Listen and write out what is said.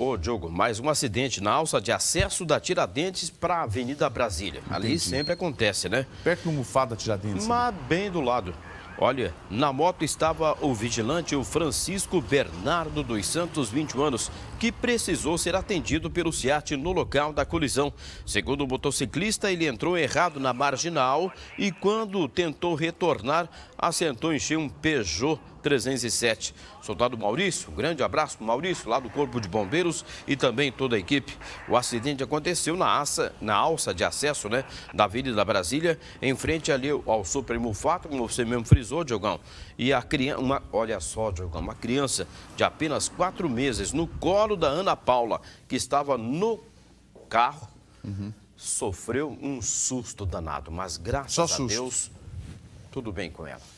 Ô, Diogo, mais um acidente na alça de acesso da Tiradentes para a Avenida Brasília. Ali sempre acontece, né? Perto do Mufá da Tiradentes. Né? Mas né? bem do lado. Olha, na moto estava o vigilante o Francisco Bernardo dos Santos, 21 anos, que precisou ser atendido pelo SIAT no local da colisão. Segundo o motociclista, ele entrou errado na marginal e quando tentou retornar, assentou em cheio um Peugeot 307. Soldado Maurício, um grande abraço Maurício, lá do Corpo de Bombeiros e também toda a equipe. O acidente aconteceu na, aça, na alça de acesso né, da Avenida Brasília, em frente ali ao Supremo Fato, como você mesmo frisou hospitalizou, Diogão. E a criança, uma, olha só, Diogão, uma criança de apenas quatro meses no colo da Ana Paula, que estava no carro, uhum. sofreu um susto danado. Mas graças a Deus, tudo bem com ela.